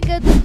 pegando 15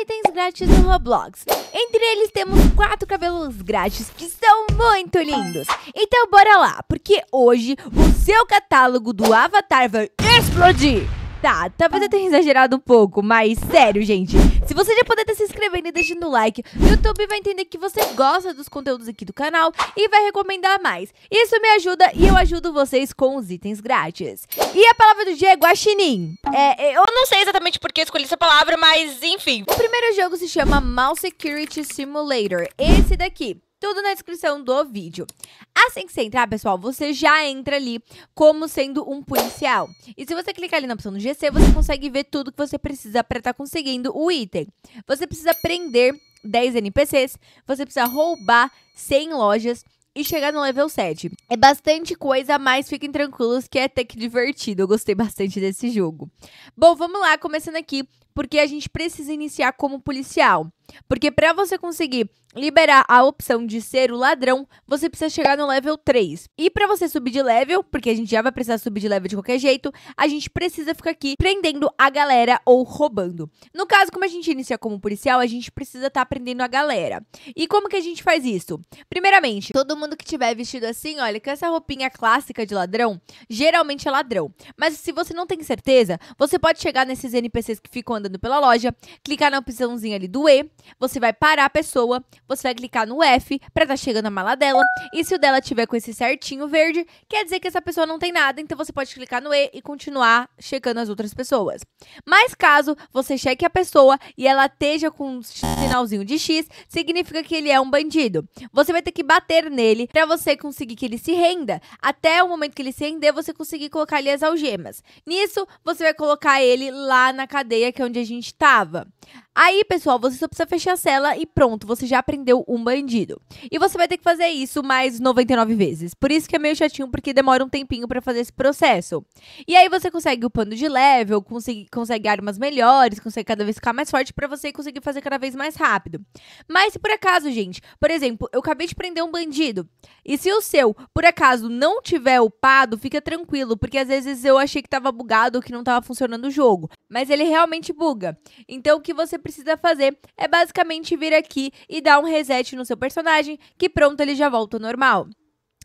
itens grátis no Roblox. Entre eles temos quatro cabelos grátis que são muito lindos. Então bora lá, porque hoje o seu catálogo do Avatar vai explodir! Tá, talvez tá eu tenha ah. exagerado um pouco, mas sério, gente. Se você já puder estar tá se inscrevendo e deixando o like, o YouTube vai entender que você gosta dos conteúdos aqui do canal e vai recomendar mais. Isso me ajuda e eu ajudo vocês com os itens grátis. E a palavra do dia é guaxinim. É, é eu não sei exatamente por que escolhi essa palavra, mas enfim. O primeiro jogo se chama Mouse Security Simulator. Esse daqui tudo na descrição do vídeo. Assim que você entrar, pessoal, você já entra ali como sendo um policial. E se você clicar ali na opção do GC, você consegue ver tudo que você precisa para estar tá conseguindo o item. Você precisa prender 10 NPCs, você precisa roubar 100 lojas e chegar no level 7. É bastante coisa, mas fiquem tranquilos que é até que divertido. Eu gostei bastante desse jogo. Bom, vamos lá, começando aqui, porque a gente precisa iniciar como policial. Porque para você conseguir liberar a opção de ser o ladrão, você precisa chegar no level 3. E para você subir de level, porque a gente já vai precisar subir de level de qualquer jeito, a gente precisa ficar aqui prendendo a galera ou roubando. No caso, como a gente inicia como policial, a gente precisa estar tá prendendo a galera. E como que a gente faz isso? Primeiramente, todo mundo que tiver vestido assim, olha, com essa roupinha clássica de ladrão, geralmente é ladrão. Mas se você não tem certeza, você pode chegar nesses NPCs que ficam andando pela loja, clicar na opçãozinha ali do E, você vai parar a pessoa, você vai clicar no F para estar tá chegando a mala dela. E se o dela tiver com esse certinho verde, quer dizer que essa pessoa não tem nada, então você pode clicar no E e continuar checando as outras pessoas. Mas caso você cheque a pessoa e ela esteja com um sinalzinho de X, significa que ele é um bandido. Você vai ter que bater nele para você conseguir que ele se renda. Até o momento que ele se render, você conseguir colocar ali as algemas. Nisso, você vai colocar ele lá na cadeia que é onde a gente estava. Aí, pessoal, você só precisa fecha fechar a cela e pronto, você já prendeu um bandido. E você vai ter que fazer isso mais 99 vezes. Por isso que é meio chatinho, porque demora um tempinho para fazer esse processo. E aí você consegue o pano de level, consegue, consegue armas melhores, consegue cada vez ficar mais forte para você conseguir fazer cada vez mais rápido. Mas se por acaso, gente, por exemplo, eu acabei de prender um bandido, e se o seu, por acaso, não tiver upado, fica tranquilo, porque às vezes eu achei que tava bugado ou que não tava funcionando o jogo. Mas ele realmente buga. Então o que você precisa fazer é basicamente vir aqui e dar um reset no seu personagem, que pronto, ele já volta ao normal.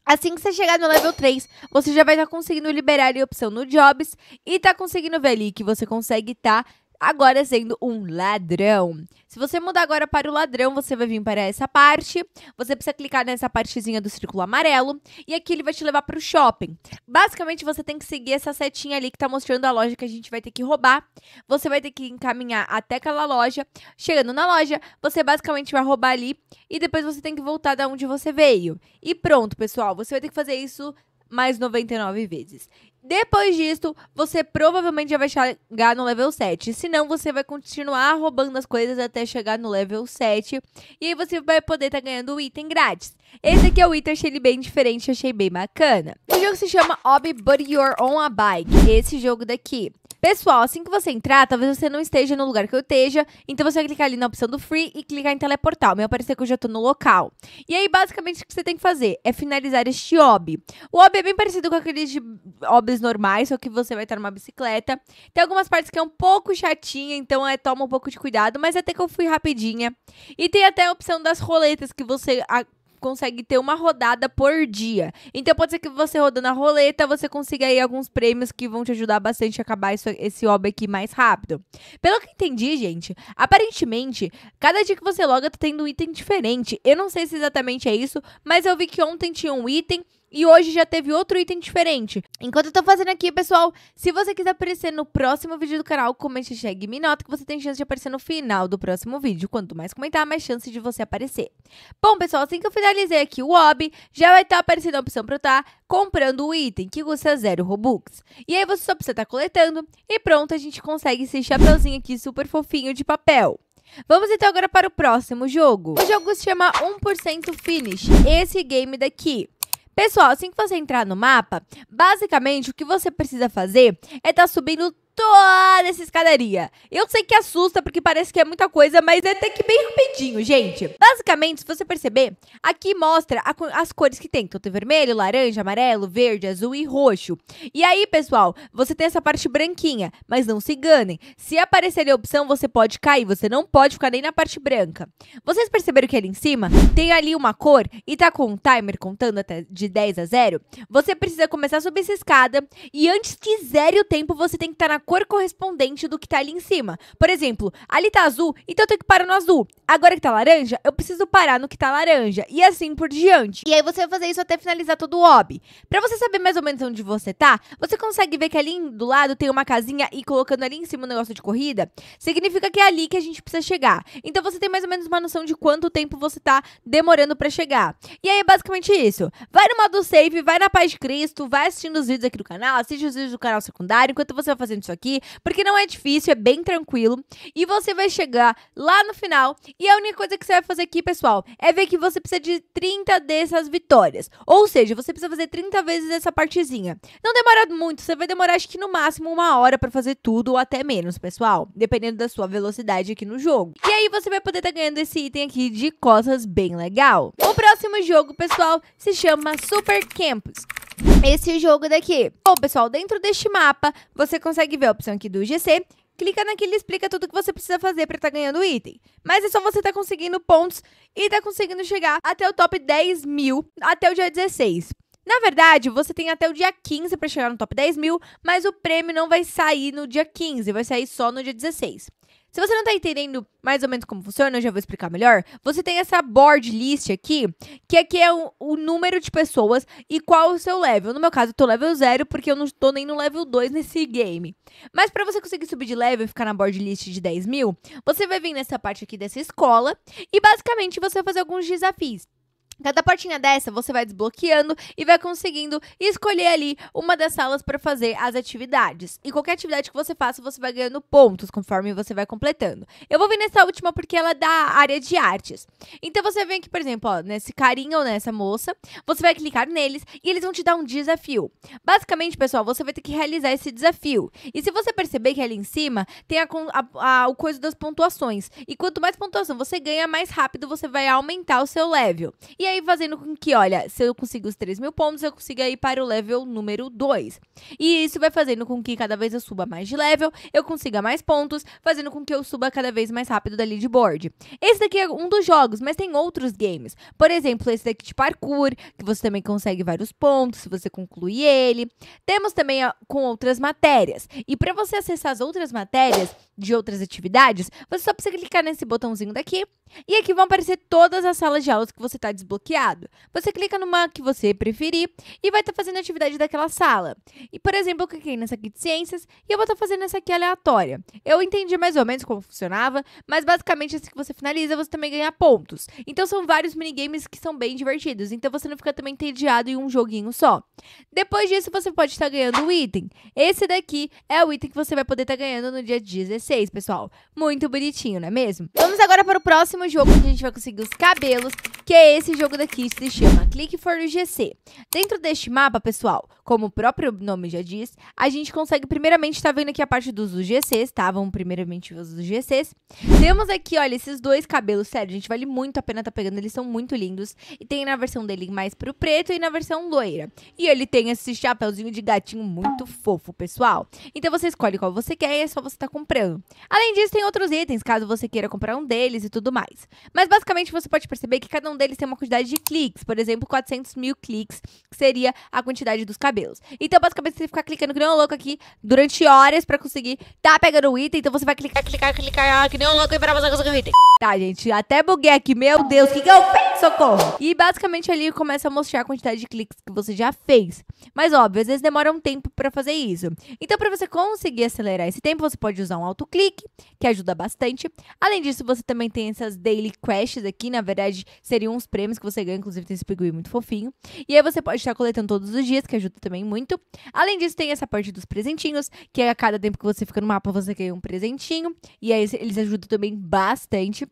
Assim que você chegar no level 3, você já vai estar tá conseguindo liberar a opção no Jobs e tá conseguindo ver ali que você consegue tá agora sendo um ladrão. Se você mudar agora para o ladrão, você vai vir para essa parte. Você precisa clicar nessa partezinha do círculo amarelo e aqui ele vai te levar para o shopping. Basicamente, você tem que seguir essa setinha ali que está mostrando a loja que a gente vai ter que roubar. Você vai ter que encaminhar até aquela loja. Chegando na loja, você basicamente vai roubar ali e depois você tem que voltar da onde você veio. E pronto, pessoal, você vai ter que fazer isso mais 99 vezes. Depois disto, você provavelmente já vai chegar no level 7. Senão, você vai continuar roubando as coisas até chegar no level 7. E aí você vai poder estar tá ganhando o item grátis. Esse aqui é o item, achei ele bem diferente, achei bem bacana. O jogo se chama Obby But You're On A Bike. Esse jogo daqui. Pessoal, assim que você entrar, talvez você não esteja no lugar que eu esteja, então você vai clicar ali na opção do free e clicar em teleportar. Meu aparecer é que eu já tô no local. E aí, basicamente, o que você tem que fazer é finalizar este OB. O OB é bem parecido com aqueles de obis normais, só que você vai estar numa bicicleta. Tem algumas partes que é um pouco chatinha, então é toma um pouco de cuidado, mas até que eu fui rapidinha. E tem até a opção das roletas que você consegue ter uma rodada por dia. Então pode ser que você rodando a roleta, você consiga aí alguns prêmios que vão te ajudar bastante a acabar isso, esse hobby aqui mais rápido. Pelo que entendi, gente, aparentemente, cada dia que você loga tá tendo um item diferente. Eu não sei se exatamente é isso, mas eu vi que ontem tinha um item e hoje já teve outro item diferente. Enquanto eu tô fazendo aqui, pessoal, se você quiser aparecer no próximo vídeo do canal, comente hashtag me nota que você tem chance de aparecer no final do próximo vídeo. Quanto mais comentar, mais chance de você aparecer. Bom, pessoal, assim que eu finalizei aqui o hobby, já vai estar tá aparecendo a opção para eu estar tá comprando o item, que custa zero Robux. E aí você só precisa estar tá coletando e pronto, a gente consegue esse chapeuzinho aqui super fofinho de papel. Vamos então agora para o próximo jogo. O jogo se chama 1% Finish, esse game daqui. Pessoal, assim que você entrar no mapa, basicamente o que você precisa fazer é estar tá subindo toda essa escadaria. Eu sei que assusta porque parece que é muita coisa, mas é até que bem rapidinho, gente. Basicamente, se você perceber, aqui mostra a, as cores que tem. Então tem vermelho, laranja, amarelo, verde, azul e roxo. E aí, pessoal, você tem essa parte branquinha, mas não se enganem. Se aparecer a opção, você pode cair, você não pode ficar nem na parte branca. Vocês perceberam que ali em cima tem ali uma cor e tá com um timer contando até de 10 a 0? Você precisa começar a subir essa escada e antes que zere o tempo, você tem que estar tá na cor correspondente do que tá ali em cima. Por exemplo, ali tá azul, então eu tenho que parar no azul. Agora que tá laranja, eu preciso parar no que tá laranja. E assim por diante. E aí você vai fazer isso até finalizar todo o hobby. Pra você saber mais ou menos onde você tá, você consegue ver que ali do lado tem uma casinha e colocando ali em cima um negócio de corrida, significa que é ali que a gente precisa chegar. Então você tem mais ou menos uma noção de quanto tempo você tá demorando para chegar. E aí é basicamente isso. Vai no modo save, vai na paz de Cristo, vai assistindo os vídeos aqui do canal, assiste os vídeos do canal secundário, enquanto você vai fazendo isso isso aqui, porque não é difícil, é bem tranquilo. E você vai chegar lá no final. E a única coisa que você vai fazer aqui, pessoal, é ver que você precisa de 30 dessas vitórias. Ou seja, você precisa fazer 30 vezes essa partezinha. Não demora muito, você vai demorar acho que no máximo uma hora para fazer tudo ou até menos, pessoal. Dependendo da sua velocidade aqui no jogo. E aí você vai poder estar tá ganhando esse item aqui de costas bem legal. O próximo jogo, pessoal, se chama Super Campus esse jogo daqui. Bom, pessoal, dentro deste mapa, você consegue ver a opção aqui do GC clica naquele explica tudo que você precisa fazer para estar tá ganhando item. Mas é só você estar tá conseguindo pontos e estar tá conseguindo chegar até o top 10 mil até o dia 16. Na verdade, você tem até o dia 15 para chegar no top 10 mil, mas o prêmio não vai sair no dia 15, vai sair só no dia 16. Se você não está entendendo mais ou menos como funciona, eu já vou explicar melhor. Você tem essa board list aqui, que aqui é o, o número de pessoas e qual o seu level. No meu caso, eu tô level 0 porque eu não estou nem no level 2 nesse game. Mas para você conseguir subir de level e ficar na board list de 10 mil, você vai vir nessa parte aqui dessa escola e basicamente você vai fazer alguns desafios. Cada portinha dessa você vai desbloqueando e vai conseguindo escolher ali uma das salas para fazer as atividades. E qualquer atividade que você faça, você vai ganhando pontos conforme você vai completando. Eu vou vir nessa última porque ela é da área de artes. Então você vem aqui, por exemplo, ó, nesse carinha ou nessa moça, você vai clicar neles e eles vão te dar um desafio. Basicamente, pessoal, você vai ter que realizar esse desafio. E se você perceber que ali em cima tem a, a, a, o coisa das pontuações. E quanto mais pontuação você ganha, mais rápido você vai aumentar o seu level. E aí fazendo com que, olha, se eu consigo os 3 mil pontos, eu consiga ir para o level número 2. E isso vai fazendo com que cada vez eu suba mais de level, eu consiga mais pontos, fazendo com que eu suba cada vez mais rápido da leaderboard. Esse daqui é um dos jogos, mas tem outros games. Por exemplo, esse daqui de parkour, que você também consegue vários pontos se você concluir ele. Temos também a, com outras matérias. E para você acessar as outras matérias de outras atividades, você só precisa clicar nesse botãozinho daqui. E aqui vão aparecer todas as salas de aulas que você está desbloqueando desbloqueado. Você clica numa que você preferir e vai estar tá fazendo a atividade daquela sala. E, por exemplo, eu cliquei nessa aqui de ciências e eu vou estar tá fazendo essa aqui aleatória. Eu entendi mais ou menos como funcionava, mas basicamente assim que você finaliza, você também ganha pontos. Então são vários minigames que são bem divertidos, então você não fica também entediado em um joguinho só. Depois disso, você pode estar tá ganhando o item. Esse daqui é o item que você vai poder estar tá ganhando no dia 16, pessoal. Muito bonitinho, não é mesmo? Vamos agora para o próximo jogo, onde a gente vai conseguir os cabelos, que é esse jogo jogo daqui se chama Click for GC. Dentro deste mapa, pessoal, como o próprio nome já diz, a gente consegue primeiramente, estar tá vendo aqui a parte dos UGCs, tá? Vamos primeiramente ver os UGCs. Temos aqui, olha, esses dois cabelos, sério, gente, vale muito a pena tá pegando, eles são muito lindos. E tem na versão dele mais pro preto e na versão loira. E ele tem esse chapéuzinho de gatinho muito fofo, pessoal. Então você escolhe qual você quer e é só você tá comprando. Além disso, tem outros itens, caso você queira comprar um deles e tudo mais. Mas basicamente você pode perceber que cada um deles tem uma quantidade quantidade de cliques, por exemplo, 400 mil cliques, que seria a quantidade dos cabelos. Então, basicamente, você ficar clicando que nem um louco aqui durante horas pra conseguir tá pegando o item, então você vai clicar, clicar, clicar, ah, que nem um louco e pra você conseguir o item. Tá, gente, até buguei aqui, meu Deus, o que, que eu fiz, socorro? E basicamente ali começa a mostrar a quantidade de cliques que você já fez. Mas óbvio, às vezes demora um tempo pra fazer isso. Então, pra você conseguir acelerar esse tempo, você pode usar um autoclique, que ajuda bastante. Além disso, você também tem essas daily quests aqui, na verdade, seriam uns prêmios que você ganha, inclusive tem esse pinguim muito fofinho. E aí você pode estar coletando todos os dias, que ajuda também muito. Além disso, tem essa parte dos presentinhos, que a cada tempo que você fica no mapa, você ganha um presentinho. E aí eles ajudam também bastante.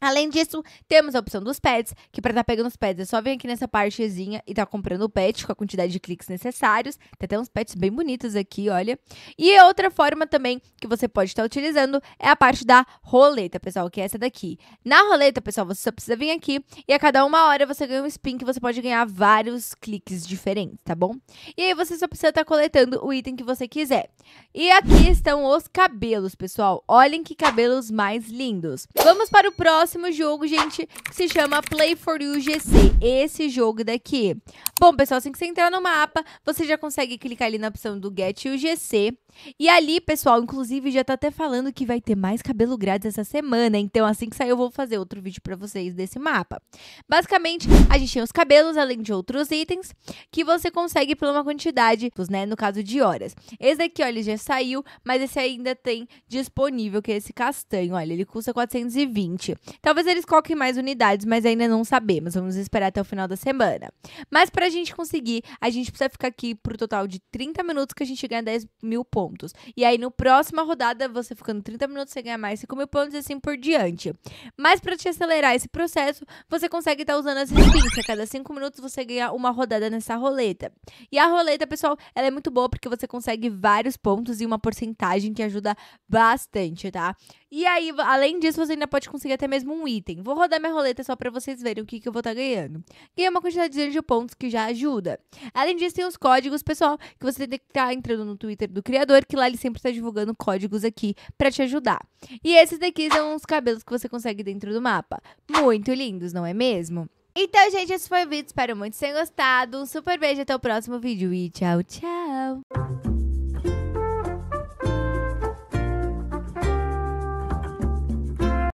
Além disso, temos a opção dos pets, que para estar tá pegando os pets é só vir aqui nessa partezinha e tá comprando o pet com a quantidade de cliques necessários. Tem até uns pets bem bonitos aqui, olha. E outra forma também que você pode estar tá utilizando é a parte da roleta, pessoal, que é essa daqui. Na roleta, pessoal, você só precisa vir aqui e a cada uma hora você ganha um spin que você pode ganhar vários cliques diferentes, tá bom? E aí você só precisa estar tá coletando o item que você quiser. E aqui estão os cabelos, pessoal. Olhem que cabelos mais lindos. Vamos para o próximo próximo jogo, gente, que se chama Play for You GC. Esse jogo daqui. Bom, pessoal, assim que você entrar no mapa, você já consegue clicar ali na opção do Get UGC e ali, pessoal, inclusive já tá até falando que vai ter mais cabelo grátis essa semana, então assim que sair eu vou fazer outro vídeo para vocês desse mapa. Basicamente, a gente tem os cabelos, além de outros itens, que você consegue por uma quantidade, né, no caso de horas. Esse daqui, olha, já saiu, mas esse ainda tem disponível, que é esse castanho, olha, ele custa 420. Talvez eles coloquem mais unidades, mas ainda não sabemos, vamos esperar até o final da semana. Mas pra gente conseguir, a gente precisa ficar aqui pro total de 30 minutos que a gente ganha 10 mil pontos pontos. E aí, no próxima rodada, você ficando 30 minutos, você ganha mais 5 mil pontos e assim por diante. Mas para te acelerar esse processo, você consegue estar tá usando as spins. A cada 5 minutos, você ganha uma rodada nessa roleta. E a roleta, pessoal, ela é muito boa porque você consegue vários pontos e uma porcentagem que ajuda bastante, tá? E aí, além disso, você ainda pode conseguir até mesmo um item. Vou rodar minha roleta só para vocês verem o que, que eu vou estar tá ganhando. Ganhei é uma quantidade de pontos que já ajuda. Além disso, tem os códigos, pessoal, que você tem que estar tá entrando no Twitter do criador, que lá ele sempre está divulgando códigos aqui para te ajudar. E esses daqui são os cabelos que você consegue dentro do mapa. Muito lindos, não é mesmo? Então, gente, esse foi o vídeo. Espero muito que tenham gostado. Um super beijo, até o próximo vídeo e tchau, tchau!